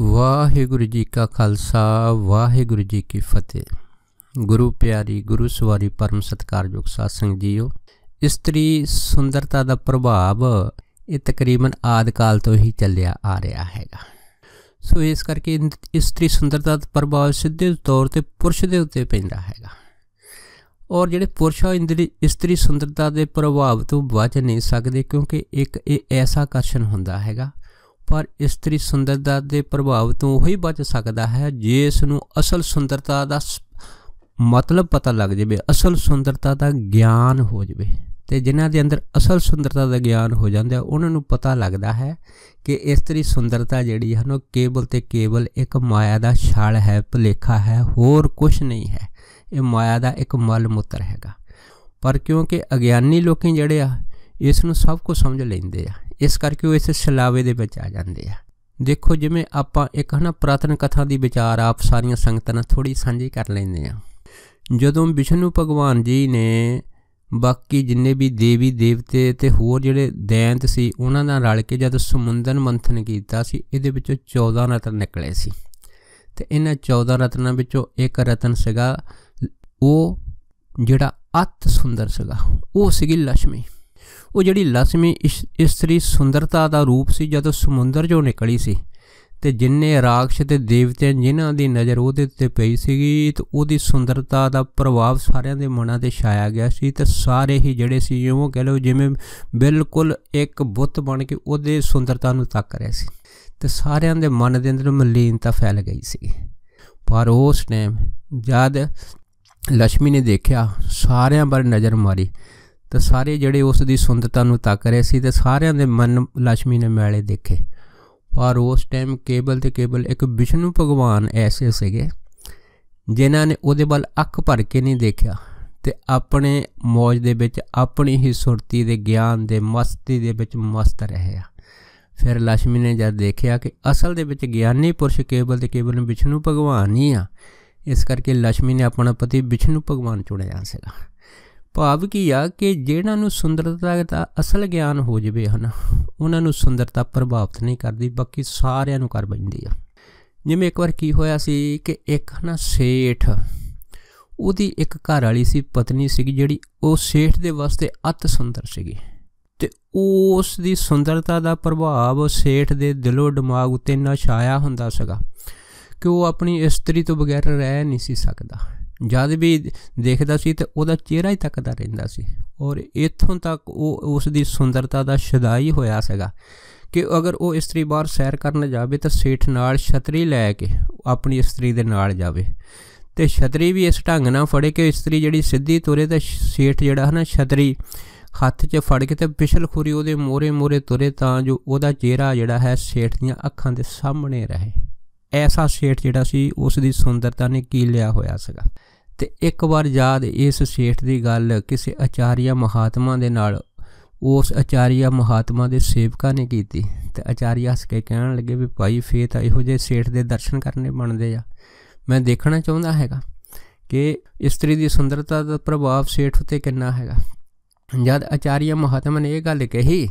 ਵਾਹਿਗੁਰੂ ਜੀ ਕਾ ਖਾਲਸਾ ਵਾਹਿਗੁਰੂ ਜੀ ਕੀ ਫਤਿਹ ਗੁਰੂ ਪਿਆਰੀ ਗੁਰੂ ਸਵਾਰੀ ਪਰਮ ਸਤਕਾਰਯੋਗ ਸਾਧ ਸੰਗਤ ਜੀਓ ਇਸਤਰੀ ਸੁੰਦਰਤਾ ਦਾ ਪ੍ਰਭਾਵ ਇਹ ਤਕਰੀਬਨ ਆਦ ਕਾਲ ਤੋਂ ਹੀ ਚੱਲਿਆ ਆ ਰਿਹਾ ਹੈਗਾ ਸੋ ਇਸ ਕਰਕੇ ਇਸਤਰੀ ਸੁੰਦਰਤਾ ਦਾ ਪ੍ਰਭਾਵ ਸਿੱਧੇ ਤੌਰ ਤੇ ਪੁਰਸ਼ ਦੇ ਉੱਤੇ ਪੈਂਦਾ ਹੈਗਾ ਔਰ ਜਿਹੜੇ ਪੁਰਸ਼ ਇੰਦਰੀ ਇਸਤਰੀ ਸੁੰਦਰਤਾ ਦੇ ਪ੍ਰਭਾਵ ਤੋਂ ਬਚ ਨਹੀਂ ਸਕਦੇ ਕਿਉਂਕਿ ਇੱਕ ਇਹ ਐਸਾ ਆਕਰਸ਼ਣ ਹੁੰਦਾ ਹੈਗਾ ਪਰ ਇਸਤਰੀ ਸੁੰਦਰਤਾ ਦੇ ਪ੍ਰਭਾਵ ਤੋਂ ਉਹੀ ਬਚ ਸਕਦਾ ਹੈ ਜੇ ਇਸ ਨੂੰ ਅਸਲ ਸੁੰਦਰਤਾ ਦਾ ਮਤਲਬ ਪਤਾ ਲੱਗ ਜਾਵੇ ਅਸਲ ਸੁੰਦਰਤਾ ਦਾ ਗਿਆਨ ਹੋ ਜਾਵੇ ਤੇ ਜਿਨ੍ਹਾਂ ਦੇ ਅੰਦਰ ਅਸਲ ਸੁੰਦਰਤਾ ਦਾ ਗਿਆਨ ਹੋ ਜਾਂਦਾ ਉਹਨਾਂ ਨੂੰ ਪਤਾ ਲੱਗਦਾ ਹੈ ਕਿ ਇਸਤਰੀ ਸੁੰਦਰਤਾ ਜਿਹੜੀ ਹਨ ਉਹ ਕੇਵਲ ਤੇ ਕੇਵਲ ਇੱਕ ਮਾਇਆ ਦਾ ਛਲ ਹੈ ਭਲੇਖਾ ਹੈ ਹੋਰ ਕੁਝ ਨਹੀਂ ਹੈ ਇਹ ਮਾਇਆ ਦਾ ਇੱਕ ਮਲ ਮੁੱਤਰ ਹੈਗਾ ਪਰ ਕਿਉਂਕਿ ਅਗਿਆਨੀ ਲੋਕੀ ਜਿਹੜੇ ਆ ਇਸ ਨੂੰ ਸਭ ਕੁਝ ਸਮਝ ਲੈਂਦੇ ਆ ਇਸ ਕਰਕੇ ਉਹ ਇਸ ਸਲਾਵੇ ਦੇ ਵਿੱਚ ਆ ਜਾਂਦੇ ਆ ਦੇਖੋ ਜਿਵੇਂ ਆਪਾਂ ਇੱਕ ਹਨਾ ਪ੍ਰਾਤਨ ਕਥਾ ਦੀ ਵਿਚਾਰ ਆਪ ਸਾਰੀਆਂ ਸੰਗਤਾਂ ਨਾਲ ਥੋੜੀ ਸਾਂਝੀ ਕਰ ਲੈਂਦੇ ਆ ਜਦੋਂ ਵਿਸ਼ਨੂੰ ਭਗਵਾਨ ਜੀ ਨੇ ਬਾਕੀ ਜਿੰਨੇ ਵੀ ਦੇਵੀ ਦੇਵਤੇ ਤੇ ਹੋਰ ਜਿਹੜੇ ਦੈਂਤ ਸੀ ਉਹਨਾਂ ਨਾਲ ਰਲ ਕੇ ਜਦ ਸਮੁੰਦਰ ਮੰਥਨ ਕੀਤਾ ਸੀ ਇਹਦੇ ਵਿੱਚੋਂ 14 ਰਤਨ ਨਿਕਲੇ ਸੀ ਤੇ ਇਹਨਾਂ 14 ਰਤਨਾਂ ਵਿੱਚੋਂ ਇੱਕ ਰਤਨ ਸੀਗਾ ਉਹ ਜਿਹੜਾ ਅਤ ਸੁੰਦਰ ਸੀਗਾ ਉਹ ਸੀਗੀ ਲక్ష్ਮੀ ਉਹ ਜਿਹੜੀ ਲక్ష్ਮੀ ਇਸਤਰੀ ਸੁੰਦਰਤਾ ਦਾ ਰੂਪ ਸੀ ਜਦੋਂ ਸਮੁੰਦਰ ਚੋਂ ਨਿਕਲੀ ਸੀ ਤੇ ਜਿੰਨੇ ਰਾਖਸ਼ ਤੇ ਦੇਵਤੇ ਜਿਨ੍ਹਾਂ ਦੀ ਨਜ਼ਰ ਉਹਦੇ ਉੱਤੇ ਪਈ ਸੀਗੀ ਤੇ ਉਹਦੀ ਸੁੰਦਰਤਾ ਦਾ ਪ੍ਰਭਾਵ ਸਾਰਿਆਂ ਦੇ ਮਨਾਂ ਤੇ ਛਾਇਆ ਗਿਆ ਸੀ ਤੇ ਸਾਰੇ ਹੀ ਜਿਹੜੇ ਸੀ ਉਹ ਕਹ ਲਓ ਜਿਵੇਂ ਬਿਲਕੁਲ ਇੱਕ ਬੁੱਤ ਬਣ ਕੇ ਉਹਦੇ ਸੁੰਦਰਤਾ ਨੂੰ ਤੱਕ ਰਿਹਾ ਸੀ ਤੇ ਸਾਰਿਆਂ ਦੇ ਮਨ ਦੇ ਅੰਦਰ ਮਲੀਨਤਾ ਫੈਲ ਗਈ ਸੀ ਪਰ ਉਸ ਟਾਈਮ ਜਦ ਲక్ష్ਮੀ ਨੇ ਦੇਖਿਆ ਸਾਰਿਆਂ ਪਰ ਨਜ਼ਰ ਮਾਰੀ ਤਾਂ ਸਾਰੇ ਜਿਹੜੇ ਉਸ ਦੀ ਸੁੰਦਰਤਾ ਨੂੰ ਤੱਕ ਰਹੇ ਸੀ ਤੇ ਸਾਰਿਆਂ ਦੇ ਮਨ ਲక్ష్ਮੀ ਨੇ ਮੈਲੇ ਦੇਖੇ ਪਰ ਉਸ ਟਾਈਮ ਕੇਵਲ ਤੇ ਕੇਵਲ ਇੱਕ ਵਿਸ਼ਨੂੰ ਭਗਵਾਨ ਐਸੇ ਸੀਗੇ ਜਿਨ੍ਹਾਂ ਨੇ ਉਹਦੇ ਵੱਲ ਅੱਖ ਭਰ ਕੇ ਨਹੀਂ ਦੇਖਿਆ ਤੇ ਆਪਣੇ ਮੌਜ ਦੇ ਵਿੱਚ ਆਪਣੀ ਹੀ ਸੁਰਤੀ ਦੇ ਗਿਆਨ ਦੇ ਮਸਤੀ ਦੇ ਵਿੱਚ ਮਸਤ ਰਹੇ ਆ ਫਿਰ ਲక్ష్ਮੀ ਨੇ ਜਦ ਦੇਖਿਆ ਕਿ ਅਸਲ ਦੇ ਵਿੱਚ ਗਿਆਨੀ ਪੁਰਸ਼ ਕੇਵਲ ਤੇ ਕੇਵਲ ਵਿਸ਼ਨੂੰ ਭਗਵਾਨ ਹੀ ਆ ਇਸ ਕਰਕੇ ਲక్ష్ਮੀ ਨੇ ਆਪਣਾ ਪਤੀ ਵਿਸ਼ਨੂੰ ਭਗਵਾਨ ਚੁਣਿਆ ਸੀਗਾ ਭਾਵ ਕੀ ਆ ਕਿ ਜਿਹਨਾਂ ਨੂੰ ਸੁੰਦਰਤਾ ਦਾ ਅਸਲ ਗਿਆਨ ਹੋ ਜਵੇ ਹਨ ਉਹਨਾਂ ਨੂੰ ਸੁੰਦਰਤਾ ਪ੍ਰਭਾਵਿਤ ਨਹੀਂ ਕਰਦੀ ਬਾਕੀ ਸਾਰਿਆਂ ਨੂੰ ਕਰ ਬੈਂਦੀ ਆ ਜਿਵੇਂ ਇੱਕ ਵਾਰ ਕੀ ਹੋਇਆ ਸੀ ਕਿ ਇੱਕ ਨਾ ਸੇਠ ਉਹਦੀ ਇੱਕ ਘਰ ਵਾਲੀ ਸੀ ਪਤਨੀ ਸੀ ਜਿਹੜੀ ਉਹ ਸੇਠ ਦੇ ਵਾਸਤੇ ਅਤ ਸੁੰਦਰ ਸੀਗੀ ਤੇ ਉਸ ਦੀ ਸੁੰਦਰਤਾ ਦਾ ਪ੍ਰਭਾਵ ਸੇਠ ਦੇ ਦਿਲੋਂ ਦਿਮਾਗ ਉੱਤੇ ਨਾ ਛਾਇਆ ਹੁੰਦਾ ਸੀਗਾ ਕਿ ਉਹ ਆਪਣੀ ਇਸਤਰੀ ਤੋਂ ਬਗੈਰ ਰਹਿ ਨਹੀਂ ਸੀ ਸਕਦਾ ਜਦ ਵੀ ਦੇਖਦਾ ਸੀ ਤੇ ਉਹਦਾ ਚਿਹਰਾ ਹੀ ਤੱਕਦਾ ਰਹਿੰਦਾ ਸੀ ਔਰ ਇਥੋਂ ਤੱਕ ਉਹ ਉਸ ਦੀ ਸੁੰਦਰਤਾ ਦਾ ਸ਼ਦਾਈ ਹੋਇਆ ਸੀਗਾ ਕਿ ਅਗਰ ਉਹ ਇਸਤਰੀ ਬਾਹਰ ਸੈਰ ਕਰਨ ਜਾਵੇ ਤਾਂ ਸੇਠ ਨਾਲ ਛਤਰੀ ਲੈ ਕੇ ਆਪਣੀ ਇਸਤਰੀ ਦੇ ਨਾਲ ਜਾਵੇ ਤੇ ਛਤਰੀ ਵੀ ਇਸ ਢੰਗ ਨਾਲ ਫੜੇ ਕਿ ਇਸਤਰੀ ਜਿਹੜੀ ਸਿੱਧੀ ਤੁਰੇ ਤਾਂ ਸੇਠ ਜਿਹੜਾ ਹਨਾ ਛਤਰੀ ਹੱਥ 'ਚ ਫੜ ਕੇ ਤੇ ਪਿਛਲ ਖੁਰੀ ਉਹਦੇ ਮੋਰੇ ਮੋਰੇ ਤੁਰੇ ਤਾਂ ਜੋ ਉਹਦਾ ਚਿਹਰਾ ਜਿਹੜਾ ਹੈ ਸੇਠ ਦੀਆਂ ਅੱਖਾਂ ਦੇ ਸਾਹਮਣੇ ਰਹੇ ਐਸਾ ਸ਼ੇਠ ਜਿਹੜਾ ਸੀ ਉਸ ਦੀ ਸੁੰਦਰਤਾ ਨੇ ਕੀ ਲਿਆ ਹੋਇਆ ਸੀਗਾ ਤੇ ਇੱਕ ਵਾਰ ਯਾਦ ਇਸ ਸ਼ੇਠ ਦੀ ਗੱਲ ਕਿਸੇ ਆਚਾਰੀਆ ਮਹਾਤਮਾ ਦੇ ਨਾਲ ਉਸ ਆਚਾਰੀਆ ਮਹਾਤਮਾ ਦੇ ਸੇਵਕਾਂ ਨੇ ਕੀਤੀ ਤੇ ਆਚਾਰੀਆ ਹੱਸ ਕੇ ਕਹਿਣ ਲੱਗੇ ਵੀ ਭਾਈ ਫੇਰ ਤਾਂ ਇਹੋ ਜਿਹੇ ਸੇਠ ਦੇ ਦਰਸ਼ਨ ਕਰਨੇ ਬਣਦੇ ਆ ਮੈਂ ਦੇਖਣਾ ਚਾਹੁੰਦਾ ਹੈਗਾ ਕਿ ਇਸਤਰੀ ਦੀ ਸੁੰਦਰਤਾ ਦਾ ਪ੍ਰਭਾਵ ਸੇਠ ਉਤੇ ਕਿੰਨਾ ਹੈਗਾ ਜਦ ਆਚਾਰੀਆ ਮਹਾਤਮਾ ਨੇ ਇਹ ਗੱਲ ਕਹੀ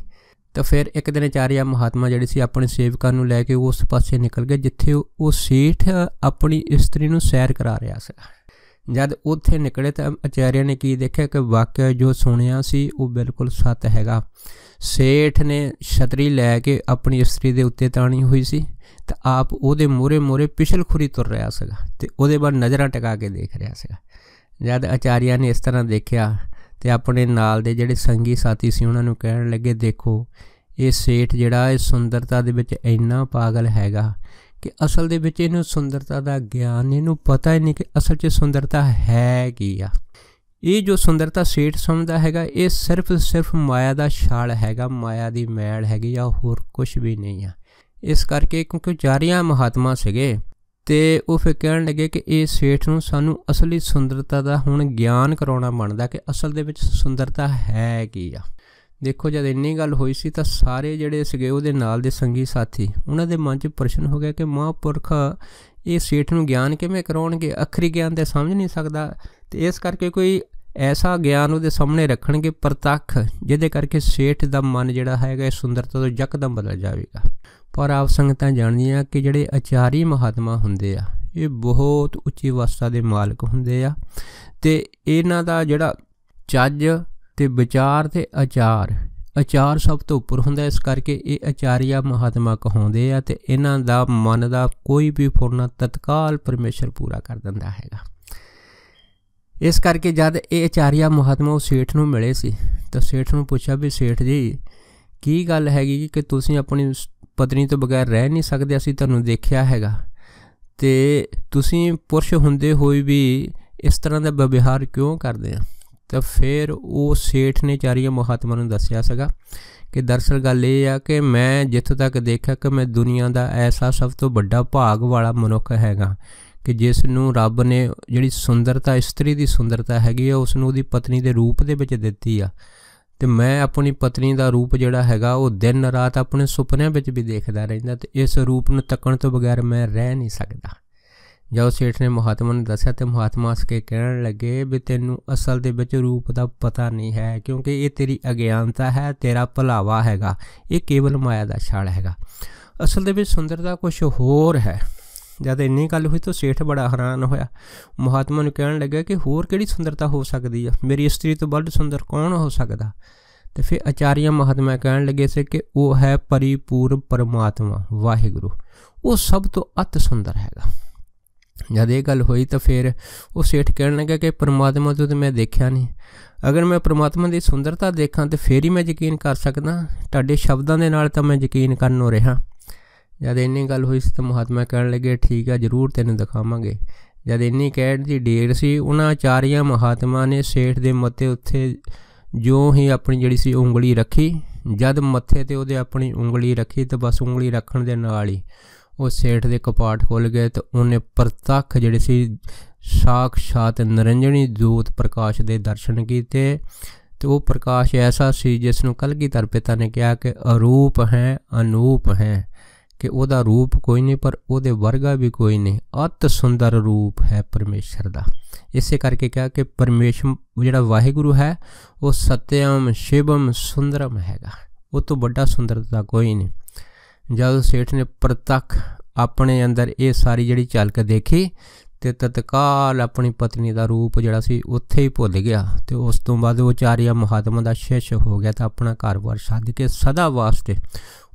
ਤਾਂ ਫਿਰ ਇੱਕ ਦਿਨ ਚਾਰਿਆ ਮਹਾਤਮਾ ਜਿਹੜੇ ਸੀ ਆਪਣੇ ਸੇਵਕਾਂ ਨੂੰ ਲੈ ਕੇ ਉਸ ਪਾਸੇ ਨਿਕਲ ਗਏ ਜਿੱਥੇ ਉਹ ਸੇਠ ਆਪਣੀ ਇਸਤਰੀ ਨੂੰ ਸੈਰ ਕਰਾ ਰਿਹਾ ਸੀ ਜਦ ਉੱਥੇ ਨਿਕਲੇ ਤਾਂ ਆਚਾਰੀਆ ਨੇ ਕੀ ਦੇਖਿਆ ਕਿ ਵਾਕਿਆ ਜੋ ਸੁਣਿਆ ਸੀ ਉਹ ਬਿਲਕੁਲ ਸੱਤ ਹੈਗਾ ਸੇਠ ਨੇ ਛਤਰੀ ਲੈ ਕੇ ਆਪਣੀ ਇਸਤਰੀ ਦੇ ਉੱਤੇ ਤਾਣੀ ਹੋਈ ਸੀ ਤਾਂ ਆਪ ਉਹਦੇ ਮੋਰੇ ਮੋਰੇ ਪਿਛਲ ਖੁਰੀ ਤੁਰ ਰਿਹਾ ਸੀਗਾ ਤੇ ਉਹਦੇ ਬਾਅਦ ਨਜ਼ਰਾਂ ਟਿਕਾ ਕੇ ਦੇਖ ਰਿਹਾ ਸੀਗਾ ਜਦ ਆਚਾਰੀਆ ਨੇ ਇਸ ਤਰ੍ਹਾਂ ਦੇਖਿਆ ਤੇ ਆਪਣੇ ਨਾਲ ਦੇ ਜਿਹੜੇ ਸੰਗੀ ਸਾਥੀ ਸੀ ਉਹਨਾਂ ਨੂੰ ਕਹਿਣ ਲੱਗੇ ਦੇਖੋ ਇਹ ਸੇਠ ਜਿਹੜਾ ਇਹ ਸੁੰਦਰਤਾ ਦੇ ਵਿੱਚ ਇੰਨਾ ਪਾਗਲ ਹੈਗਾ ਕਿ ਅਸਲ ਦੇ ਵਿੱਚ ਇਹਨੂੰ ਸੁੰਦਰਤਾ ਦਾ ਗਿਆਨ ਇਹਨੂੰ ਪਤਾ ਹੀ ਨਹੀਂ ਕਿ ਅਸਲ 'ਚ ਸੁੰਦਰਤਾ ਹੈ ਕੀ ਆ ਇਹ ਜੋ ਸੁੰਦਰਤਾ ਸੇਠ ਸਮਝਦਾ ਹੈਗਾ ਇਹ ਸਿਰਫ ਸਿਰਫ ਮਾਇਆ ਦਾ ਛਾਲ ਹੈਗਾ ਮਾਇਆ ਦੀ ਮੈਲ ਹੈਗੀ ਆ ਹੋਰ ਕੁਝ ਵੀ ਨਹੀਂ ਆ ਇਸ ਕਰਕੇ ਕਿਉਂਕਿ ਜਾਰੀਆਂ ਮਹਾਤਮਾ ਸੀਗੇ ਤੇ ਉਹ ਫਿਰ ਕਹਿਣ ਲੱਗੇ ਕਿ ਇਹ ਸੇਠ ਨੂੰ ਸਾਨੂੰ ਅਸਲੀ ਸੁੰਦਰਤਾ ਦਾ ਹੁਣ ਗਿਆਨ ਕਰਾਉਣਾ ਬਣਦਾ ਕਿ ਅਸਲ ਦੇ ਵਿੱਚ ਸੁੰਦਰਤਾ ਹੈ ਕੀ ਆ ਦੇਖੋ ਜਦ ਇੰਨੀ ਗੱਲ ਹੋਈ ਸੀ ਤਾਂ ਸਾਰੇ ਜਿਹੜੇ ਸੀਗੇ ਉਹਦੇ ਨਾਲ ਦੇ ਸੰਗੀ ਸਾਥੀ ਉਹਨਾਂ ਦੇ ਮਨ 'ਚ ਪ੍ਰਸ਼ਨ ਹੋ ਗਿਆ ਕਿ ਮਹਾਪੁਰਖ ਇਹ ਸੇਠ ਨੂੰ ਗਿਆਨ ਕਿਵੇਂ ਕਰਾਉਣਗੇ ਅਖਰੀ ਗਿਆਨ ਤੇ ਸਮਝ ਨਹੀਂ ਸਕਦਾ ਤੇ ਇਸ ਕਰਕੇ ਕੋਈ ਐਸਾ ਗਿਆਨ ਉਹਦੇ ਸਾਹਮਣੇ ਰੱਖਣਗੇ ਪ੍ਰਤੱਖ ਜਿਹਦੇ ਕਰਕੇ ਸੇਠ ਦਾ ਮਨ ਜਿਹੜਾ ਹੈਗਾ ਇਹ ਸੁੰਦਰਤਾ ਤੋਂ ਯਕਦਮ ਬਦਲ ਜਾਵੇਗਾ ਪਰ ਆਪ ਸੰਗਤਾਂ ਜਾਣਦੀਆਂ ਕਿ ਜਿਹੜੇ ਆਚਾਰੀ ਮਹਾਤਮਾ ਹੁੰਦੇ ਆ ਇਹ ਬਹੁਤ ਉੱਚੀ ਵਸਤਾ ਦੇ ਮਾਲਕ ਹੁੰਦੇ ਆ ਤੇ ਇਹਨਾਂ ਦਾ ਜਿਹੜਾ ਚੱਜ ਤੇ ਵਿਚਾਰ ਤੇ ਆਚਾਰ ਆਚਾਰ ਸਭ ਤੋਂ ਉੱਪਰ ਹੁੰਦਾ ਇਸ ਕਰਕੇ ਇਹ ਆਚਾਰੀਆ ਮਹਾਤਮਾ ਕਹਾਉਂਦੇ ਆ ਤੇ ਇਹਨਾਂ ਦਾ ਮਨ ਦਾ ਕੋਈ ਵੀ ਫੁਰਨਾ ਤਤਕਾਲ ਪਰਮੇਸ਼ਰ ਪੂਰਾ ਕਰ ਦਿੰਦਾ ਹੈਗਾ ਇਸ ਕਰਕੇ ਜਦ ਇਹ ਆਚਾਰੀਆ ਮਹਾਤਮਾ ਉਹ ਸੇਠ ਨੂੰ ਮਿਲੇ ਸੀ ਤਾਂ ਸੇਠ ਨੂੰ ਪੁੱਛਿਆ ਵੀ ਸੇਠ ਜੀ ਕੀ ਗੱਲ ਹੈਗੀ ਕਿ ਤੁਸੀਂ ਆਪਣੀ ਪਤਨੀ ਤੋਂ ਬਗੈਰ ਰਹਿ ਨਹੀਂ ਸਕਦੇ ਅਸੀਂ ਤੁਹਾਨੂੰ ਦੇਖਿਆ ਹੈਗਾ ਤੇ ਤੁਸੀਂ ਪੁਰਸ਼ ਹੁੰਦੇ ਹੋਏ ਵੀ ਇਸ ਤਰ੍ਹਾਂ ਦਾ ਵਿਵਹਾਰ ਕਿਉਂ ਕਰਦੇ ਆ ਤਾਂ ਫਿਰ ਉਹ ਸੇਠ ਨੇ ਚਾਰੀਏ ਮਹਾਤਮਾ ਨੂੰ ਦੱਸਿਆ ਸੀਗਾ ਕਿ ਦਰਸਲ ਗੱਲ ਇਹ ਆ ਕਿ ਮੈਂ ਜਿੱਥੇ ਤੱਕ ਦੇਖਿਆ ਕਿ ਮੈਂ ਦੁਨੀਆ ਦਾ ਐਸਾ ਸਭ ਤੋਂ ਵੱਡਾ ਭਾਗ ਵਾਲਾ ਮਨੁੱਖ ਹੈਗਾ ਕਿ ਜਿਸ ਨੂੰ ਰੱਬ ਨੇ ਜਿਹੜੀ ਸੁੰਦਰਤਾ ਇਸਤਰੀ ਦੀ ਸੁੰਦਰਤਾ ਹੈਗੀ ਆ ਉਸ ਨੂੰ ਉਹਦੀ ਪਤਨੀ ਦੇ ਰੂਪ ਦੇ ਵਿੱਚ ਦਿੱਤੀ ਆ ਤੇ ਮੈਂ ਆਪਣੀ ਪਤਨੀ ਦਾ ਰੂਪ ਜਿਹੜਾ ਹੈਗਾ ਉਹ ਦਿਨ ਰਾਤ ਆਪਣੇ ਸੁਪਨਿਆਂ ਵਿੱਚ ਵੀ ਦੇਖਦਾ ਰਹਿੰਦਾ ਤੇ ਇਸ ਰੂਪ ਨੂੰ ਤੱਕਣ ਤੋਂ ਬਗੈਰ ਮੈਂ ਰਹਿ ਨਹੀਂ ਸਕਦਾ ਜਦ ਸੇਠ ਨੇ ਮਹਾਤਮਾ ਨੂੰ ਦੱਸਿਆ ਤੇ ਮਹਾਤਮਾ ਸਕੇ ਕੇ ਕਹਿਣ ਲੱਗੇ ਵੀ ਤੈਨੂੰ ਅਸਲ ਦੇ ਵਿੱਚ ਰੂਪ ਦਾ ਪਤਾ ਨਹੀਂ ਹੈ ਕਿਉਂਕਿ ਇਹ ਤੇਰੀ ਅਗਿਆਨਤਾ ਹੈ ਤੇਰਾ ਭਲਾਵਾ ਹੈਗਾ ਇਹ ਕੇਵਲ ਮਾਇਆ ਦਾ ਛਾਲ ਹੈਗਾ ਅਸਲ ਦੇ ਵਿੱਚ ਸੁੰਦਰਤਾ ਕੁਝ ਹੋਰ ਹੈ ਜਦ ਇੰਨੀ ਗੱਲ ਹੋਈ ਤਾਂ ਸੇਠ ਬੜਾ ਹੈਰਾਨ ਹੋਇਆ ਮਹਾਤਮਾ ਨੂੰ ਕਹਿਣ ਲੱਗਾ ਕਿ ਹੋਰ ਕਿਹੜੀ ਸੁੰਦਰਤਾ ਹੋ ਸਕਦੀ ਆ ਮੇਰੀ ਇਸਤਰੀ ਤੋਂ ਵੱਧ ਸੁੰਦਰ ਕੌਣ ਹੋ ਸਕਦਾ ਤੇ ਫਿਰ ਆਚਾਰੀਆ ਮਹਾਤਮਾ ਕਹਿਣ ਲੱਗੇ ਸੀ ਕਿ ਉਹ ਹੈ ਪਰਿਪੂਰਨ ਪਰਮਾਤਮਾ ਵਾਹਿਗੁਰੂ ਉਹ ਸਭ ਤੋਂ ਅਤ ਸੁੰਦਰ ਹੈਗਾ ਜਦ ਇਹ ਗੱਲ ਹੋਈ ਤਾਂ ਫਿਰ ਉਹ ਸੇਠ ਕਹਿਣ ਲੱਗਾ ਕਿ ਪਰਮਾਤਮਾ ਤੋਂ ਤੇ ਮੈਂ ਦੇਖਿਆ ਨਹੀਂ ਅਗਰ ਮੈਂ ਪਰਮਾਤਮਾ ਦੀ ਸੁੰਦਰਤਾ ਦੇਖਾਂ ਤੇ ਫੇਰ ਹੀ ਮੈਂ ਯਕੀਨ ਕਰ ਸਕਦਾ ਤੁਹਾਡੇ ਸ਼ਬਦਾਂ ਦੇ ਨਾਲ ਤਾਂ ਮੈਂ ਯਕੀਨ ਕਰਨ ਹੋ ਰਿਹਾ ਜਦ ਇੰਨੀ ਗੱਲ ਹੋਈ ਤਾਂ ਮਹਾਤਮਾ ਕਹਿਣ ਲੱਗੇ ਠੀਕ ਆ ਜ਼ਰੂਰ ਤੈਨੂੰ ਦਿਖਾਵਾਂਗੇ ਜਦ ਇੰਨੀ ਕਹਿਣ ਦੀ ਢੇਰ ਸੀ ਉਹਨਾਂ ਆਚਾਰੀਆਂ ਮਹਾਤਮਾ ਨੇ ਸੇਠ ਦੇ ਮੱਥੇ ਉੱਤੇ ਜੋ ਹੀ ਆਪਣੀ ਜਿਹੜੀ ਸੀ ਉਂਗਲੀ ਰੱਖੀ ਜਦ ਮੱਥੇ ਤੇ ਉਹਦੇ ਆਪਣੀ ਉਂਗਲੀ ਰੱਖੀ ਤਾਂ ਬਸ ਉਂਗਲੀ ਰੱਖਣ ਦੇ ਨਾਲ ਹੀ ਉਹ ਸੇਠ ਦੇ ਕਪਾਟ ਖੁੱਲ ਗਏ ਤੇ ਉਹਨੇ ਪ੍ਰਤੱਖ ਜਿਹੜੇ ਸੀ ਸਾਖਸ਼ਾਤ ਨਰੰਜਣੀ ਦੂਤ ਪ੍ਰਕਾਸ਼ ਦੇ ਦਰਸ਼ਨ ਕੀਤੇ ਤੇ ਉਹ ਪ੍ਰਕਾਸ਼ ਐਸਾ ਸੀ ਜਿਸ ਨੂੰ ਕਲਗੀਧਰ ਪਿਤਾ ਨੇ ਕਿਹਾ ਕਿ ਅਰੂਪ ਹੈ ਅਨੂਪ ਹੈ ਕਿ ਉਹਦਾ ਰੂਪ ਕੋਈ ਨਹੀਂ ਪਰ ਉਹਦੇ ਵਰਗਾ ਵੀ ਕੋਈ ਨਹੀਂ ਅਤ ਸੁੰਦਰ ਰੂਪ ਹੈ ਪਰਮੇਸ਼ਰ ਦਾ ਇਸੇ ਕਰਕੇ ਕਿਹਾ ਕਿ ਪਰਮੇਸ਼ਰ ਜਿਹੜਾ ਵਾਹਿਗੁਰੂ ਹੈ ਉਹ ਸਤਿਅਮ ਸ਼ਿਵਮ ਸੁੰਦਰਮ ਹੈਗਾ ਉਹ ਤੋਂ ਵੱਡਾ ਸੁੰਦਰਤਾ ਕੋਈ ਨਹੀਂ ਜਦ ਸੇਠ ਨੇ ਪ੍ਰਤੱਖ ਆਪਣੇ ਅੰਦਰ ਇਹ ਸਾਰੀ ਜਿਹੜੀ ਝਲਕ ਦੇਖੀ ਤੇ ਤਤਕਾਲ ਆਪਣੀ ਪਤਨੀ ਦਾ ਰੂਪ ਜਿਹੜਾ ਸੀ ਉੱਥੇ ਹੀ ਭੁੱਲ ਗਿਆ ਤੇ ਉਸ ਤੋਂ ਬਾਅਦ ਉਹ ਚਾਰਿਆ ਮਹਾਤਮਾ ਦਾ ਸ਼ਿਸ਼ ਹੋ ਗਿਆ ਤਾਂ ਆਪਣਾ ਘਰ-ਬਾਰ ਛੱਡ ਕੇ ਸਦਾ ਵਾਸਤੇ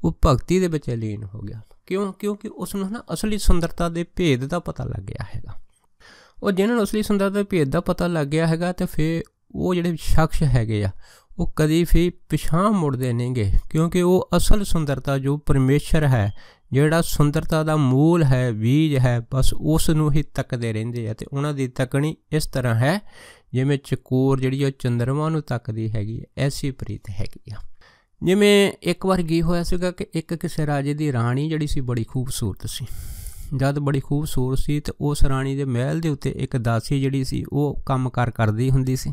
ਉਹ ਭਗਤੀ ਦੇ ਵਿੱਚ ਲੀਨ ਹੋ ਗਿਆ ਕਿਉਂ ਕਿਉਂਕਿ ਉਸ ਨੂੰ ਨਾ ਅਸਲੀ ਸੁੰਦਰਤਾ ਦੇ ਭੇਦ ਦਾ ਪਤਾ ਲੱਗ ਗਿਆ ਹੈਗਾ ਉਹ ਜਿਹਨਾਂ ਨੂੰ ਅਸਲੀ ਸੁੰਦਰਤਾ ਦੇ ਭੇਦ ਦਾ ਪਤਾ ਲੱਗ ਗਿਆ ਹੈਗਾ ਤੇ ਫੇ ਉਹ ਜਿਹੜੇ ਸ਼ਖਸ ਹੈਗੇ ਆ ਉਹ ਕਦੀ ਵੀ ਪਿਛਾਂ ਮੁੜਦੇ ਨਹੀਂਗੇ ਕਿਉਂਕਿ ਉਹ ਅਸਲ ਸੁੰਦਰਤਾ ਜੋ ਪਰਮੇਸ਼ਰ ਹੈ ਜਿਹੜਾ ਸੁੰਦਰਤਾ ਦਾ ਮੂਲ ਹੈ ਬੀਜ ਹੈ ਬਸ ਉਸ ਨੂੰ ਹੀ ਤੱਕਦੇ ਰਹਿੰਦੇ ਆ ਤੇ ਉਹਨਾਂ ਦੀ ਤੱਕਣੀ ਇਸ ਤਰ੍ਹਾਂ ਹੈ ਜਿਵੇਂ ਚਕੋਰ ਜਿਹੜੀ ਉਹ ਚੰਦਰਮਾ ਨੂੰ ਤੱਕਦੀ ਹੈਗੀ ਐਸੀ ਪ੍ਰੀਤ ਹੈਗੀ ਆ ਜਿਵੇਂ ਇੱਕ ਵਾਰ ਕੀ ਹੋਇਆ ਸੀਗਾ ਕਿ ਇੱਕ ਕਿਸੇ ਰਾਜੇ ਦੀ ਰਾਣੀ ਜਿਹੜੀ ਸੀ ਬੜੀ ਖੂਬਸੂਰਤ ਸੀ ਜਦ ਬੜੀ ਖੂਬਸੂਰਤ ਸੀ ਤੇ ਉਸ ਰਾਣੀ ਦੇ ਮਹਿਲ ਦੇ ਉੱਤੇ ਇੱਕ ਦਾਸੀ ਜਿਹੜੀ ਸੀ ਉਹ ਕੰਮਕਾਰ ਕਰਦੀ ਹੁੰਦੀ ਸੀ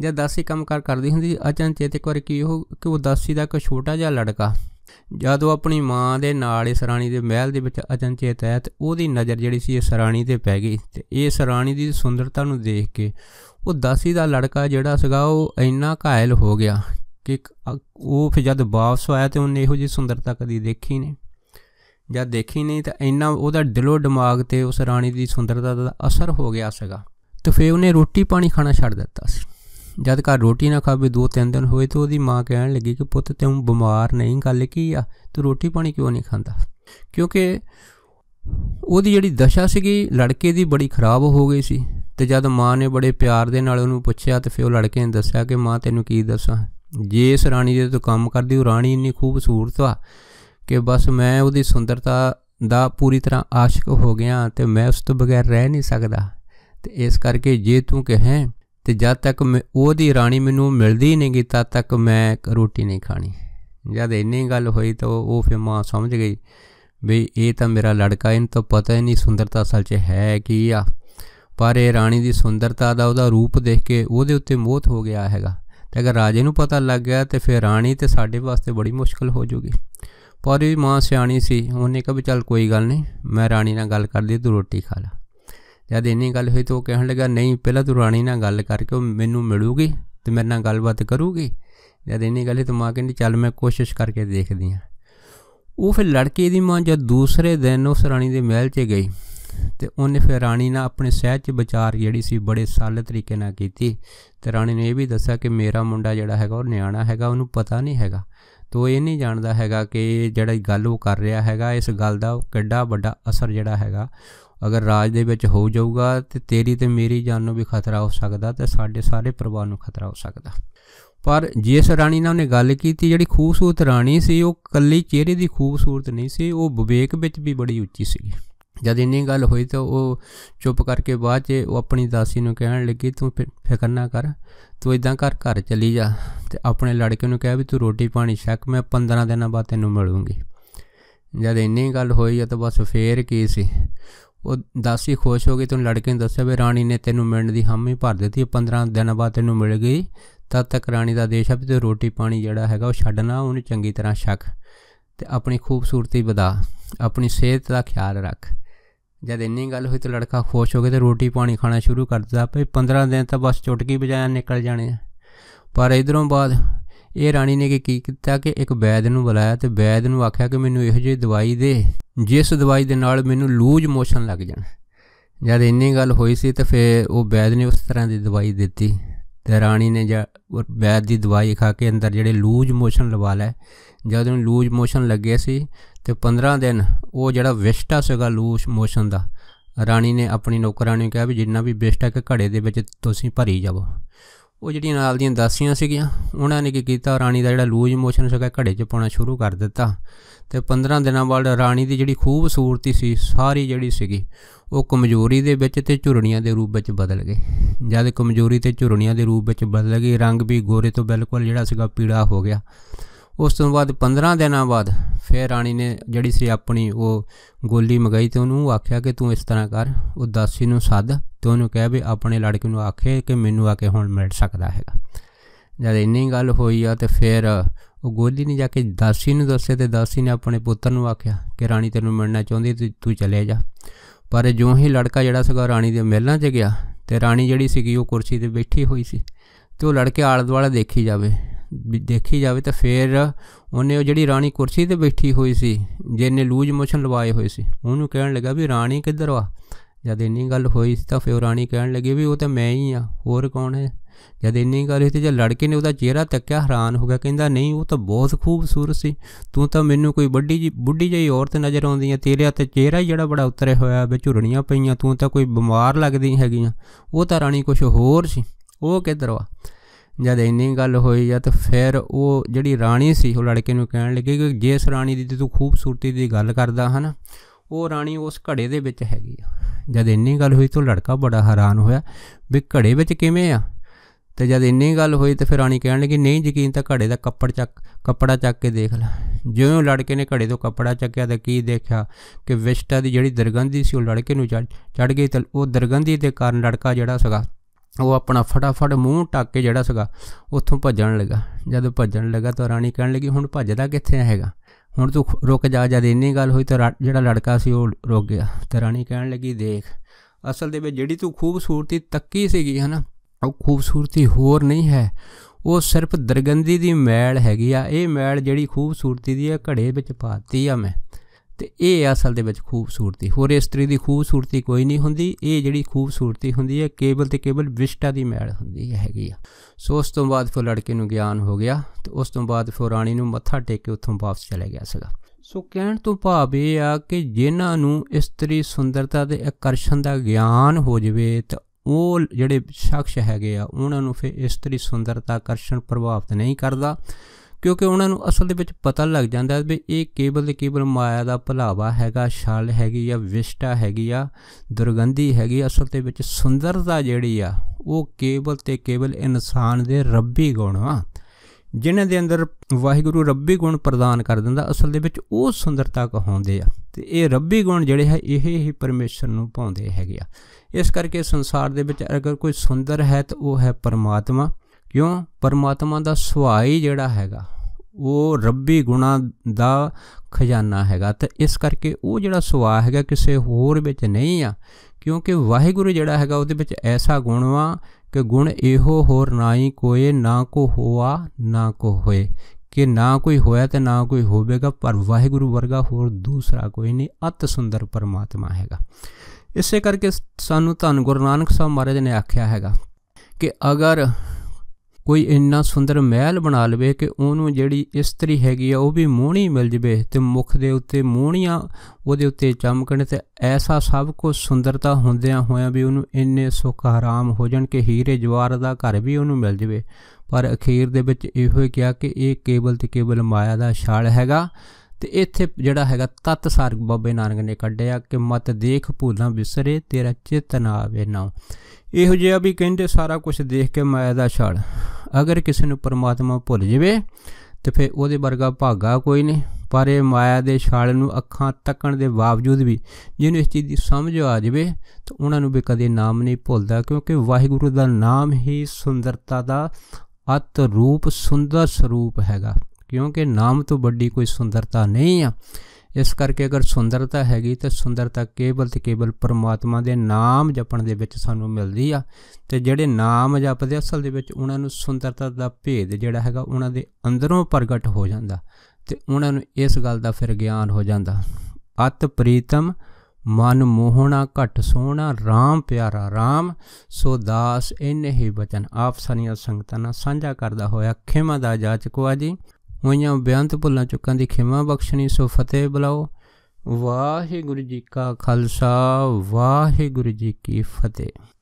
ਜਦ ਦਾਸੀ ਕੰਮਕਾਰ ਕਰਦੀ ਹੁੰਦੀ ਅਚਨ ਚੇਤ ਇੱਕ ਵਾਰ ਕੀ ਉਹ ਕਿ ਉਹ ਦਾਸੀ ਦਾ ਇੱਕ ਛੋਟਾ ਜਿਹਾ ਲੜਕਾ ਜਦ ਉਹ ਆਪਣੀ ਮਾਂ ਦੇ ਨਾਲ ਇਸ ਰਾਣੀ ਦੇ ਮਹਿਲ ਦੇ ਵਿੱਚ ਅਚਨ ਚੇਤ ਆਇਆ ਤੇ ਉਹਦੀ ਨਜ਼ਰ ਜਿਹੜੀ ਸੀ ਇਸ ਰਾਣੀ ਤੇ ਪੈ ਗਈ ਤੇ ਇਸ ਰਾਣੀ ਦੀ ਸੁੰਦਰਤਾ ਨੂੰ ਦੇਖ ਕੇ ਉਹ ਦਾਸੀ ਦਾ ਲੜਕਾ ਜਿਹੜਾ ਸੀਗਾ ਉਹ ਇੰਨਾ ਘਾਇਲ ਹੋ ਗਿਆ ਕਿ ਉਹ ਫਿਰ ਜਦ ਵਾਪਸ ਆਇਆ ਤੇ ਉਹਨੇ ਇਹੋ ਜੀ ਸੁੰਦਰਤਾ ਕਦੀ ਦੇਖੀ ਨਹੀਂ ਜਾਂ ਦੇਖੀ ਨਹੀਂ ਤਾਂ ਇੰਨਾ ਉਹਦਾ ਦਿਲੋ ਦਿਮਾਗ ਤੇ ਉਸ ਰਾਣੀ ਦੀ ਸੁੰਦਰਤਾ ਦਾ ਅਸਰ ਹੋ ਗਿਆ ਸੀਗਾ ਤੇ ਫੇ ਉਹਨੇ ਰੋਟੀ ਪਾਣੀ ਖਾਣਾ ਛੱਡ ਦਿੱਤਾ ਸੀ ਜਦ ਘਰ ਰੋਟੀ ਨਾ ਖਾਵੇ ਦੋ ਤਿੰਨ ਦਿਨ ਹੋਏ ਤੇ ਉਹਦੀ ਮਾਂ ਕਹਿਣ ਲੱਗੀ ਕਿ ਪੁੱਤ ਤੈਨੂੰ ਬਿਮਾਰ ਨਹੀਂ ਗੱਲ ਕੀ ਆ ਤੂੰ ਰੋਟੀ ਪਾਣੀ ਕਿਉਂ ਨਹੀਂ ਖਾਂਦਾ ਕਿਉਂਕਿ ਉਹਦੀ ਜਿਹੜੀ ਦਸ਼ਾ ਸੀਗੀ ਲੜਕੇ ਦੀ ਬੜੀ ਖਰਾਬ ਹੋ ਗਈ ਸੀ ਤੇ ਜਦ ਮਾਂ ਨੇ ਬੜੇ ਪਿਆਰ ਦੇ ਨਾਲ ਉਹਨੂੰ ਪੁੱਛਿਆ ਤੇ ਫਿਰ ਉਹ ਲੜਕੇ ਨੇ ਦੱਸਿਆ ਕਿ ਮਾਂ ਤੈਨੂੰ ਕੀ ਦੱਸਾਂ ਜੇ ਇਸ ਰਾਣੀ ਦੇ ਤੂੰ ਕੰਮ ਕਰਦੀ ਉਹ ਰਾਣੀ ਇੰਨੀ ਖੂਬਸੂਰਤ ਆ ਕਿ ਬਸ ਮੈਂ ਉਹਦੀ ਸੁੰਦਰਤਾ ਦਾ ਪੂਰੀ ਤਰ੍ਹਾਂ ਆਸ਼ਿਕ ਹੋ ਗਿਆ ਤੇ ਮੈਂ ਉਸ ਤੋਂ ਬਗੈਰ ਰਹਿ ਨਹੀਂ ਸਕਦਾ ਤੇ ਇਸ ਕਰਕੇ ਜੇ ਤੂੰ ਕਹੇ ਤੇ ਜਦ ਤੱਕ ਉਹਦੀ ਰਾਣੀ ਮੈਨੂੰ ਮਿਲਦੀ ਨਹੀਂ ਨਹੀਂਗੀ ਤਦ ਤੱਕ ਮੈਂ ਰੋਟੀ ਨਹੀਂ ਖਾਣੀ ਜਦ ਇੰਨੀ ਗੱਲ ਹੋਈ ਤਾਂ ਉਹ ਫਿਰ ਮਾਂ ਸਮਝ ਗਈ ਵੀ ਇਹ ਤਾਂ ਮੇਰਾ ਲੜਕਾ ਇਹਨੂੰ ਤਾਂ ਪਤਾ ਹੀ ਨਹੀਂ ਸੁੰਦਰਤਾ ਅਸਲ 'ਚ ਹੈ ਕੀ ਆ ਪਰ ਇਹ ਰਾਣੀ ਦੀ ਸੁੰਦਰਤਾ ਦਾ ਉਹਦਾ ਰੂਪ ਦੇਖ ਕੇ ਉਹਦੇ ਉੱਤੇ ਮੋਹਤ ਹੋ ਗਿਆ ਹੈਗਾ ਤੇ ਅਗਰ ਰਾਜੇ ਨੂੰ ਪਤਾ ਲੱਗ ਗਿਆ ਤੇ ਫਿਰ ਰਾਣੀ ਤੇ ਸਾਡੇ ਵਾਸਤੇ ਬੜੀ ਮੁਸ਼ਕਲ ਹੋ ਜੂਗੀ ਪਰ ਇਹ ਮਾਂ ਸਿਆਣੀ ਸੀ ਉਹਨੇ ਕਿਹਾ ਵੀ ਚੱਲ ਕੋਈ ਗੱਲ ਨਹੀਂ ਮੈਂ ਰਾਣੀ ਨਾਲ ਗੱਲ ਕਰਦੀ ਤੂੰ ਰੋਟੀ ਖਾ ਲੈ ਜਦ ਇੰਨੀ ਗੱਲ ਹੋਈ ਤਾਂ ਉਹ ਕਹਿਣ ਲੱਗਾ ਨਹੀਂ ਪਹਿਲਾਂ ਤੂੰ ਰਾਣੀ ਨਾਲ ਗੱਲ ਕਰਕੇ ਉਹ ਮੈਨੂੰ ਮਿਲੂਗੀ ਤੇ ਮੇਰੇ ਨਾਲ ਗੱਲਬਾਤ ਕਰੂਗੀ ਜਦ ਇੰਨੀ ਗੱਲ ਹੋਈ ਤਾਂ ਮਾਂ ਕਹਿੰਦੀ ਚੱਲ ਮੈਂ ਕੋਸ਼ਿਸ਼ ਕਰਕੇ ਦੇਖਦੀ ਆ ਉਹ ਫਿਰ ਲੜਕੇ ਦੀ ਮਾਂ ਜਦ ਦੂਸਰੇ ਦਿਨ ਉਸ ਰਾਣੀ ਦੇ ਮਹਿਲ 'ਚ ਗਈ ਤੇ ਉਹਨੇ ਫਿਰ ਰਾਣੀ ਨਾਲ ਆਪਣੇ ਸਹਿਜ ਵਿਚਾਰ ਜਿਹੜੀ ਸੀ ਬੜੇ ਸਾਲ ਤਰੀਕੇ ਨਾਲ ਕੀਤੀ ਤੇ ਰਾਣੀ ਨੇ ਇਹ ਵੀ ਦੱਸਿਆ ਕਿ ਮੇਰਾ ਮੁੰਡਾ ਜਿਹੜਾ ਹੈਗਾ ਉਹ ਨਿਆਣਾ ਹੈਗਾ ਉਹਨੂੰ ਪਤਾ ਨਹੀਂ ਹੈਗਾ ਤੋ ਇਹ ਨਹੀਂ ਜਾਣਦਾ ਹੈਗਾ ਕਿ ਜਿਹੜਾ ਗੱਲ ਉਹ ਕਰ ਰਿਹਾ ਹੈਗਾ ਇਸ ਗੱਲ ਦਾ ਕਿੱਡਾ ਵੱਡਾ ਅਸਰ ਜਿਹੜਾ ਹੈਗਾ ਅਗਰ ਰਾਜ ਦੇ ਵਿੱਚ ਹੋ ਜਾਊਗਾ ਤੇ ਤੇਰੀ ਤੇ ਮੇਰੀ ਜਾਨ ਨੂੰ ਵੀ ਖਤਰਾ ਹੋ ਸਕਦਾ ਤੇ ਸਾਡੇ ਸਾਰੇ ਪਰਿਵਾਰ ਨੂੰ ਖਤਰਾ ਹੋ ਸਕਦਾ ਪਰ ਜਿਸ ਰਾਣੀ ਨਾਲ ਉਹਨੇ ਗੱਲ ਕੀਤੀ ਜਿਹੜੀ ਖੂਬਸੂਰਤ ਰਾਣੀ ਸੀ ਉਹ ਕੱਲੀ ਚਿਹਰੇ ਦੀ ਖੂਬਸੂਰਤ ਨਹੀਂ ਸੀ ਉਹ ਵਿਵੇਕ ਵਿੱਚ ਵੀ ਬੜੀ ਉੱਚੀ ਸੀ ਜਦ ਇੰਨੀ ਗੱਲ ਹੋਈ ਤਾਂ ਉਹ ਚੁੱਪ ਕਰਕੇ ਬਾਅਦ 'ਚ ਉਹ ਆਪਣੀ ਦਾਸੀ ਨੂੰ ਕਹਿਣ ਲੱਗੀ ਤੂੰ ਫਿਕਰ ਨਾ ਕਰ ਤੂੰ ਇਦਾਂ ਕਰ ਘਰ ਚਲੀ ਜਾ ਤੇ ਆਪਣੇ ਲੜਕੇ ਨੂੰ ਕਹਿ ਵੀ ਤੂੰ ਰੋਟੀ ਪਾਣੀ ਛੱਕ ਮੈਂ 15 ਦਿਨਾਂ ਬਾਅਦ ਤੈਨੂੰ ਮਿਲੂੰਗੀ ਜਦ ਇੰਨੀ ਗੱਲ ਹੋਈ ਤਾਂ ਬਸ ਫੇਰ ਕੀ ਸੀ ਉਹ ਦਾਸੀ ਖੁਸ਼ ਹੋ ਗਈ ਤੂੰ ਲੜਕੇ ਨੂੰ ਦੱਸਿਆ ਵੀ ਰਾਣੀ ਨੇ ਤੈਨੂੰ ਮਿਲਣ ਦੀ ਹਾਮੀ ਭਰ ਦਿੱਤੀ 15 ਦਿਨਾਂ ਬਾਅਦ ਤੈਨੂੰ ਮਿਲ ਗਈ ਤਦ ਤੱਕ ਰਾਣੀ ਦਾ ਦੇਸ਼ ਆ ਵੀ ਤੂੰ ਰੋਟੀ ਪਾਣੀ ਜਿਹੜਾ ਹੈਗਾ ਉਹ ਛੱਡਣਾ ਉਹਨੂੰ ਚੰਗੀ ਤਰ੍ਹਾਂ ਛੱਕ ਤੇ ਆਪਣੀ ਖੂਬਸੂਰਤੀ ਵਧਾ ਆਪਣੀ ਸਿਹਤ ਦਾ ਖਿਆਲ ਰੱਖ ਜਦ ਇੰਨੀ ਗੱਲ ਹੋਈ ਤਾਂ ਲੜਕਾ ਖੁਸ਼ ਹੋ ਗਿਆ ਤੇ ਰੋਟੀ ਪਾਣੀ ਖਾਣਾ ਸ਼ੁਰੂ ਕਰ ਦਿੱਤਾ ਭਈ 15 ਦਿਨ ਤਾਂ ਬਸ ਚੁਟਕੀ ਵਜਾਇਆ ਨਿਕਲ ਜਾਣੇ ਆ ਪਰ ਇਧਰੋਂ ਬਾਅਦ ਇਹ ਰਾਣੀ ਨੇ ਕੀ ਕੀਤਾ ਕਿ ਇੱਕ ਵੈਦ ਨੂੰ ਬੁਲਾਇਆ ਤੇ ਵੈਦ ਨੂੰ ਆਖਿਆ ਕਿ ਮੈਨੂੰ ਇਹੋ ਜਿਹੀ ਦਵਾਈ ਦੇ ਜਿਸ ਦਵਾਈ ਦੇ ਨਾਲ ਮੈਨੂੰ ਲੂਜ ਮੋਸ਼ਨ ਲੱਗ ਜਾਣ ਜਦ ਇੰਨੀ ਗੱਲ ਹੋਈ ਸੀ ਤਾਂ ਫਿਰ ਉਹ ਵੈਦ ਨੇ ਉਸ ਤਰ੍ਹਾਂ ਦੀ ਦਵਾਈ ਦਿੱਤੀ ਤੇ ਰਾਣੀ ਨੇ ਵੈਦ ਦੀ ਦਵਾਈ ਖਾ ਕੇ ਅੰਦਰ ਜਿਹੜੇ ਲੂਜ ਮੋਸ਼ਨ ਲਵਾ ਲਿਆ ਜਦ ਉਹਨੂੰ ਲੂਜ ਮੋਸ਼ਨ ਲੱਗੇ ਸੀ ਤੇ 15 ਦਿਨ ਉਹ ਜਿਹੜਾ ਵਿਸ਼ਟਾ ਸੀਗਾ ਲੂਸ ਮੋਸ਼ਨ ਦਾ ਰਾਣੀ ਨੇ ਆਪਣੀ ਨੌਕਰਾਣੀ ਨੂੰ ਕਿਹਾ ਵੀ ਜਿੰਨਾ ਵੀ ਵਿਸ਼ਟਾ ਕਿ ਘੜੇ ਦੇ ਵਿੱਚ ਤੁਸੀਂ ਭਰੀ ਜਾਵੋ ਉਹ ਜਿਹੜੀਆਂ ਨਾਲ ਦੀਆਂ ਦਾਸੀਆਂ ਸੀਗੀਆਂ ਉਹਨਾਂ ਨੇ ਕੀ ਕੀਤਾ ਰਾਣੀ ਦਾ ਜਿਹੜਾ ਲੂਜ ਮੋਸ਼ਨ ਸੀਗਾ ਘੜੇ 'ਚ ਪਾਉਣਾ ਸ਼ੁਰੂ ਕਰ ਦਿੱਤਾ ਤੇ 15 ਦਿਨਾਂ ਬਾਅਦ ਰਾਣੀ ਦੀ ਜਿਹੜੀ ਖੂਬਸੂਰਤੀ ਸੀ ਸਾਰੀ ਜਿਹੜੀ ਸੀਗੀ ਉਹ ਕਮਜ਼ੋਰੀ ਦੇ ਵਿੱਚ ਤੇ ਝੁਰੜੀਆਂ ਦੇ ਰੂਪ ਵਿੱਚ ਬਦਲ ਗਈ ਜਦ ਕਮਜ਼ੋਰੀ ਤੇ ਝੁਰੜੀਆਂ ਦੇ ਰੂਪ ਵਿੱਚ ਬਦਲ ਗਈ ਰੰਗ ਵੀ ਗੋਰੇ ਤੋਂ ਬਿਲਕੁਲ ਜਿਹੜਾ ਸੀਗਾ ਪੀਲਾ ਹੋ ਗਿਆ ਉਸ ਤੋਂ ਬਾਅਦ 15 ਦਿਨਾਂ ਬਾਅਦ ਫਿਰ ਰਾਣੀ ਨੇ ਜਿਹੜੀ ਸੀ ਆਪਣੀ ਉਹ ਗੋਲੀ ਮਗਾਈ ਤੇ ਉਹਨੂੰ ਆਖਿਆ ਕਿ ਤੂੰ ਇਸ ਤਰ੍ਹਾਂ ਕਰ ਉਹ ਦਾਸੀ ਨੂੰ ਸੱਦ ਤੇ ਉਹਨੂੰ ਕਹਿ ਵੀ ਆਪਣੇ ਲੜਕੇ ਨੂੰ ਆਖੇ ਕਿ ਮੈਨੂੰ ਆ ਕੇ ਹੁਣ ਮਿਲ ਸਕਦਾ ਹੈਗਾ ਜਦ ਇੰਨੀ ਗੱਲ ਹੋਈ ਆ ਤੇ ਫਿਰ ਉਹ ਗੋਲੀ ਨੇ ਜਾ ਕੇ ਦਾਸੀ ਨੂੰ ਦੱਸੇ ਤੇ ਦਾਸੀ ਨੇ ਆਪਣੇ ਪੁੱਤਰ ਨੂੰ ਆਖਿਆ ਕਿ ਰਾਣੀ ਤੈਨੂੰ ਮਿਲਣਾ ਚਾਹੁੰਦੀ ਤੇ ਤੂੰ ਚਲੇ ਜਾ ਪਰ ਜਿਉਂ ਹੀ ਲੜਕਾ ਜਿਹੜਾ ਸੀਗਾ ਰਾਣੀ ਦੇ ਮਹਿਲਾਂ 'ਚ ਗਿਆ ਤੇ ਰਾਣੀ ਜਿਹੜੀ ਸੀਗੀ ਉਹ ਕੁਰਸੀ ਤੇ ਬੈਠੀ ਹੋਈ ਸੀ ਤੇ ਉਹ ਲੜਕੇ ਆਲੇ ਦੁਆਲੇ ਦੇਖੀ ਜਾਵੇ ਦੇਖੀ ਜਾਵੇ ਤਾਂ ਫੇਰ ਉਹਨੇ ਉਹ ਜਿਹੜੀ ਰਾਣੀ ਕੁਰਸੀ ਤੇ ਬੈਠੀ ਹੋਈ ਸੀ ਜਿਹਨੇ ਲੂਜ ਮੋਸ਼ਨ ਲਵਾਏ ਹੋਏ ਸੀ ਉਹਨੂੰ ਕਹਿਣ ਲੱਗਾ ਵੀ ਰਾਣੀ ਕਿੱਧਰ ਵਾ ਜਦ ਇੰਨੀ ਗੱਲ ਹੋਈ ਤਾਂ ਫੇਰ ਰਾਣੀ ਕਹਿਣ ਲੱਗੀ ਵੀ ਉਹ ਤਾਂ ਮੈਂ ਹੀ ਆ ਹੋਰ ਕੌਣ ਹੈ ਜਦ ਇੰਨੀ ਗੱਲ ਹੋਈ ਤੇ ਜਦ ਲੜਕੇ ਨੇ ਉਹਦਾ ਚਿਹਰਾ ਤੱਕਿਆ ਹੈਰਾਨ ਹੋ ਗਿਆ ਕਹਿੰਦਾ ਨਹੀਂ ਉਹ ਤਾਂ ਬਹੁਤ ਖੂਬਸੂਰਤ ਸੀ ਤੂੰ ਤਾਂ ਮੈਨੂੰ ਕੋਈ ਵੱਡੀ ਜੀ ਬੁੱਢੀ ਜਿਹੀ ਔਰਤ ਨਜ਼ਰ ਆਉਂਦੀ ਆ ਤੇਰੇ ਤੇ ਚਿਹਰਾ ਹੀ ਜਿਹੜਾ ਬੜਾ ਉਤਰੇ ਹੋਇਆ ਵਿੱਚ ਝੁਰੜੀਆਂ ਪਈਆਂ ਤੂੰ ਤਾਂ ਕੋਈ ਬਿਮਾਰ ਲੱਗਦੀ ਹੈਗੀਆਂ ਉਹ ਤਾਂ ਰਾਣੀ ਕੁਝ ਹੋਰ ਸੀ ਉਹ ਕਿੱਧਰ ਵਾ ਜਦ ਇੰਨੀ ਗੱਲ ਹੋਈ ਆ ਤਾਂ ਫਿਰ ਉਹ ਜਿਹੜੀ ਰਾਣੀ ਸੀ ਉਹ ਲੜਕੇ ਨੂੰ ਕਹਿਣ ਲੱਗੀ ਕਿ ਜਿਸ ਰਾਣੀ ਦੀ ਤੂੰ ਖੂਬਸੂਰਤੀ ਦੀ ਗੱਲ ਕਰਦਾ ਹਨ ਉਹ ਰਾਣੀ ਉਸ ਘੜੇ ਦੇ ਵਿੱਚ ਹੈਗੀ ਆ ਜਦ ਇੰਨੀ ਗੱਲ ਹੋਈ ਤਾਂ ਲੜਕਾ ਬੜਾ ਹੈਰਾਨ ਹੋਇਆ ਵੀ ਘੜੇ ਵਿੱਚ ਕਿਵੇਂ ਆ ਤੇ ਜਦ ਇੰਨੀ ਗੱਲ ਹੋਈ ਤਾਂ ਫਿਰ ਰਾਣੀ ਕਹਿਣ ਲੱਗੀ ਨਹੀਂ ਯਕੀਨ ਤਾਂ ਘੜੇ ਦਾ ਕੱਪੜ ਚੱਕ ਕੱਪੜਾ ਚੱਕ ਕੇ ਦੇਖ ਲੈ ਜਿਉਂ ਲੜਕੇ ਨੇ ਘੜੇ ਤੋਂ ਕੱਪੜਾ ਚੱਕਿਆ ਤਾਂ ਕੀ ਦੇਖਿਆ ਕਿ ਵਿਸ਼ਟਾ ਦੀ ਜਿਹੜੀ ਦਰਗੰਧੀ ਸੀ ਉਹ ਲੜਕੇ ਨੂੰ ਚੜ ਗਈ ਤੇ ਉਹ ਦਰਗੰਧੀ ਦੇ ਕਾਰਨ ਲੜਕਾ ਜਿਹੜਾ ਸਗਾ ਉਹ ਆਪਣਾ ਫਟਾਫਟ ਮੂੰਹ ਟੱਕ ਕੇ ਜਿਹੜਾ ਸੀਗਾ ਉੱਥੋਂ ਭੱਜਣ ਲੱਗਾ ਜਦੋਂ ਭੱਜਣ ਲੱਗਾ ਤਾਂ ਰਾਣੀ ਕਹਿਣ ਲੱਗੀ ਹੁਣ ਭੱਜਦਾ ਕਿੱਥੇ ਹੈਗਾ ਹੁਣ ਤੂੰ ਰੁਕ ਜਾ ਜਦ ਇੰਨੀ ਗੱਲ ਹੋਈ ਤਾਂ ਜਿਹੜਾ ਲੜਕਾ ਸੀ ਉਹ ਰੁਕ ਗਿਆ ਤੇ ਰਾਣੀ ਕਹਿਣ ਲੱਗੀ ਦੇਖ ਅਸਲ ਦੇ ਵਿੱਚ ਜਿਹੜੀ ਤੂੰ ਖੂਬਸੂਰਤੀ ਤੱਕੀ ਸੀਗੀ ਹਨਾ ਉਹ ਖੂਬਸੂਰਤੀ ਹੋਰ ਨਹੀਂ ਹੈ ਉਹ ਸਿਰਫ ਦਰਗੰਦੀ ਦੀ ਮੈਲ ਹੈਗੀ ਆ ਇਹ ਮੈਲ ਜਿਹੜੀ ਖੂਬਸੂਰਤੀ ਦੀ ਹੈ ਘੜੇ ਵਿੱਚ ਪਾਤੀ ਆ ਮੈਂ ਤੇ ਇਹ ਅਸਲ ਦੇ ਵਿੱਚ ਖੂਬਸੂਰਤੀ ਹੋਰ ਇਸਤਰੀ ਦੀ ਖੂਬਸੂਰਤੀ ਕੋਈ ਨਹੀਂ ਹੁੰਦੀ ਇਹ ਜਿਹੜੀ ਖੂਬਸੂਰਤੀ ਹੁੰਦੀ ਹੈ ਕੇਵਲ ਤੇ ਕੇਵਲ ਵਿਸ਼ਟਾ ਦੀ ਮੈਲ ਹੁੰਦੀ ਹੈਗੀ ਆ ਸੋ ਉਸ ਤੋਂ ਬਾਅਦ ਫਿਰ ਲੜਕੇ ਨੂੰ ਗਿਆਨ ਹੋ ਗਿਆ ਤੇ ਉਸ ਤੋਂ ਬਾਅਦ ਫਿਰ ਰਾਣੀ ਨੂੰ ਮੱਥਾ ਟੇਕ ਕੇ ਉੱਥੋਂ ਵਾਪਸ ਚਲੇ ਗਿਆ ਸੀਗਾ ਸੋ ਕਹਿਣ ਤੋਂ ਭਾਵ ਇਹ ਆ ਕਿ ਜਿਨ੍ਹਾਂ ਨੂੰ ਇਸਤਰੀ ਸੁੰਦਰਤਾ ਦੇ ਆਕਰਸ਼ਣ ਦਾ ਗਿਆਨ ਹੋ ਜਵੇ ਤਾਂ ਉਹ ਜਿਹੜੇ ਸ਼ਖਸ ਹੈਗੇ ਆ ਉਹਨਾਂ ਨੂੰ ਫਿਰ ਇਸਤਰੀ ਸੁੰਦਰਤਾ ਆਕਰਸ਼ਣ ਪ੍ਰਭਾਵਿਤ ਨਹੀਂ ਕਰਦਾ ਕਿਉਂਕਿ ਉਹਨਾਂ ਨੂੰ ਅਸਲ ਦੇ ਵਿੱਚ ਪਤਾ ਲੱਗ ਜਾਂਦਾ ਵੀ ਇਹ ਕੇਵਲ ਤੇ ਕੇਵਲ ਮਾਇਆ ਦਾ ਭਲਾਵਾ ਹੈਗਾ ਛਲ ਹੈਗੀ ਆ ਵਿਸ਼ਟਾ ਹੈਗੀ ਆ ਦੁਰਗੰਧੀ ਹੈਗੀ ਅਸਲ ਤੇ ਵਿੱਚ ਸੁੰਦਰਤਾ ਜਿਹੜੀ ਆ ਉਹ ਕੇਵਲ ਤੇ ਕੇਵਲ ਇਨਸਾਨ ਦੇ ਰੱਬੀ ਗੁਣ ਆ ਜਿਨ੍ਹਾਂ ਦੇ ਅੰਦਰ ਵਾਹਿਗੁਰੂ ਰੱਬੀ ਗੁਣ ਪ੍ਰਦਾਨ ਕਰ ਦਿੰਦਾ ਅਸਲ ਦੇ ਵਿੱਚ ਉਹ ਸੁੰਦਰਤਾ ਕਹਾਉਂਦੇ ਆ ਤੇ ਇਹ ਰੱਬੀ ਗੁਣ ਜਿਹੜੇ ਹੈ ਇਹ ਹੀ ਪਰਮੇਸ਼ਰ ਨੂੰ ਪਾਉਂਦੇ ਹੈਗੇ ਆ ਇਸ ਕਰਕੇ ਸੰਸਾਰ ਦੇ ਵਿੱਚ ਅਗਰ ਕੋਈ ਸੁੰਦਰ ਹੈ ਤਾਂ ਉਹ ਹੈ ਪਰਮਾਤਮਾ ਕਿਉਂ ਪਰਮਾਤਮਾ ਦਾ ਸੁਭਾਅ ਹੀ ਜਿਹੜਾ ਹੈਗਾ ਉਹ ਰੱਬੀ ਗੁਣਾ ਦਾ ਖਜ਼ਾਨਾ ਹੈਗਾ ਤੇ ਇਸ ਕਰਕੇ ਉਹ ਜਿਹੜਾ ਸੁਭਾਅ ਹੈਗਾ ਕਿਸੇ ਹੋਰ ਵਿੱਚ ਨਹੀਂ ਆ ਕਿਉਂਕਿ ਵਾਹਿਗੁਰੂ ਜਿਹੜਾ ਹੈਗਾ ਉਹਦੇ ਵਿੱਚ ਐਸਾ ਗੁਣ ਵਾ ਕਿ ਗੁਣ ਇਹੋ ਹੋਰ ਨਹੀਂ ਕੋਏ ਨਾ ਕੋ ਹੋਆ ਨਾ ਕੋ ਹੋਏ ਕਿ ਨਾ ਕੋਈ ਹੋਇਆ ਤੇ ਨਾ ਕੋਈ ਹੋਵੇਗਾ ਪਰ ਵਾਹਿਗੁਰੂ ਵਰਗਾ ਹੋਰ ਦੂਸਰਾ ਕੋਈ ਨਹੀਂ ਅਤ ਸੁੰਦਰ ਪਰਮਾਤਮਾ ਹੈਗਾ ਇਸੇ ਕਰਕੇ ਸਾਨੂੰ ਧੰਨ ਗੁਰੂ ਨਾਨਕ ਸਾਹਿਬ ਮਹਾਰਾਜ ਨੇ ਆਖਿਆ ਹੈਗਾ ਕਿ ਅਗਰ ਕੋਈ ਇੰਨਾ ਸੁੰਦਰ ਮਹਿਲ ਬਣਾ ਲਵੇ ਕਿ ਉਹਨੂੰ ਜਿਹੜੀ ਇਸਤਰੀ ਹੈਗੀ ਆ ਉਹ ਵੀ ਮੋਹਣੀ ਮਿਲ ਜਵੇ ਤੇ ਮੁਖ ਦੇ ਉੱਤੇ ਮੋਹਣੀਆਂ ਉਹਦੇ ਉੱਤੇ ਚਮਕਣ ਤੇ ਐਸਾ ਸਭ ਕੁਝ ਸੁੰਦਰਤਾ ਹੁੰਦਿਆਂ ਹੋਇਆਂ ਵੀ ਉਹਨੂੰ ਇੰਨੇ ਸੁਖ ਆਰਾਮ ਹੋ ਜਾਣ ਕਿ ਹੀਰੇ ਜਵਾਰ ਦਾ ਘਰ ਵੀ ਉਹਨੂੰ ਮਿਲ ਜਵੇ ਪਰ ਅਖੀਰ ਦੇ ਵਿੱਚ ਇਹੋ ਹੀ ਕਿਹਾ ਕਿ ਇਹ ਕੇਵਲ ਤੇ ਕੇਵਲ ਮਾਇਆ ਦਾ ਛਾਲ ਹੈਗਾ ਤੇ ਇੱਥੇ ਜਿਹੜਾ ਹੈਗਾ ਤਤ ਸਾਰਗ ਬਾਬੇ ਨਾਨਕ ਨੇ ਕੱਢਿਆ ਕਿ ਮਤ ਦੇਖ ਭੂਲਾਂ ਵਿਸਰੇ ਤੇਰਾ ਨਾ ਆਵੇ ਨਾ ਇਹੋ ਜਿਹਾ ਵੀ ਕਹਿੰਦੇ ਸਾਰਾ ਕੁਝ ਦੇਖ ਕੇ ਮਾਇਆ ਦਾ ਛਾਲ ਅਗਰ ਕਿਸੇ ਨੂੰ ਪਰਮਾਤਮਾ ਭੁੱਲ ਜਵੇ ਤੇ ਫਿਰ ਉਹਦੇ ਵਰਗਾ ਭਾਗਾ ਕੋਈ ਨਹੀਂ ਪਰ ਇਹ ਮਾਇਆ ਦੇ ਛਾਲ ਨੂੰ ਅੱਖਾਂ ਤੱਕਣ ਦੇ ਬਾਵਜੂਦ ਵੀ ਜਿਹਨੂੰ ਇਸ ਚੀਜ਼ ਦੀ ਸਮਝ ਆ ਜਵੇ ਤਾਂ ਉਹਨਾਂ ਨੂੰ ਵੀ ਕਦੇ ਨਾਮ ਨਹੀਂ ਭੁੱਲਦਾ ਕਿਉਂਕਿ ਵਾਹਿਗੁਰੂ ਦਾ ਨਾਮ ਹੀ ਸੁੰਦਰਤਾ ਦਾ ਅਤ ਰੂਪ ਸੁੰਦਰ ਸਰੂਪ ਹੈਗਾ ਕਿਉਂਕਿ ਨਾਮ ਤੋਂ ਵੱਡੀ ਕੋਈ ਸੁੰਦਰਤਾ ਨਹੀਂ ਆ ਇਸ ਕਰਕੇ ਅਗਰ ਸੁੰਦਰਤਾ ਹੈਗੀ ਤੇ ਸੁੰਦਰਤਾ ਕੇਵਲ ਤੇ ਕੇਵਲ ਪਰਮਾਤਮਾ ਦੇ ਨਾਮ ਜਪਣ ਦੇ ਵਿੱਚ ਸਾਨੂੰ ਮਿਲਦੀ ਆ ਤੇ ਜਿਹੜੇ ਨਾਮ ਜਪਦੇ ਅਸਲ ਦੇ ਵਿੱਚ ਉਹਨਾਂ ਨੂੰ ਸੁੰਦਰਤਾ ਦਾ ਭੇਦ ਜਿਹੜਾ ਹੈਗਾ ਉਹਨਾਂ ਦੇ ਅੰਦਰੋਂ ਪ੍ਰਗਟ ਹੋ ਜਾਂਦਾ ਤੇ ਉਹਨਾਂ ਨੂੰ ਇਸ ਗੱਲ ਦਾ ਫਿਰ ਗਿਆਨ ਹੋ ਜਾਂਦਾ ਅਤ ਪ੍ਰੀਤਮ ਮਨ ਮੋਹਣਾ ਘਟ ਸੋਹਣਾ RAM ਪਿਆਰਾ RAM ਸੋ ਦਾਸ ਇਨਹੀ ਬਚਨ ਆਪ ਸਾਨੀਆਂ ਸੰਗਤਾਂ ਨਾਲ ਸਾਂਝਾ ਕਰਦਾ ਹੋਇਆ ਖਿਮਾ ਦਾ ਜਾਚਕਵਾ ਜੀ ਹੋਈਆਂ ਬਿਆੰਤ ਭੁੱਲਾਂ ਚੁੱਕਾਂ ਦੀ ਖਿਮਾ ਬਖਸ਼ਣੀ ਸੋ ਫਤਿਹ ਬੁਲਾਓ ਵਾਹਿਗੁਰੂ ਜੀ ਕਾ ਖਾਲਸਾ ਵਾਹਿਗੁਰੂ ਜੀ ਕੀ ਫਤਿਹ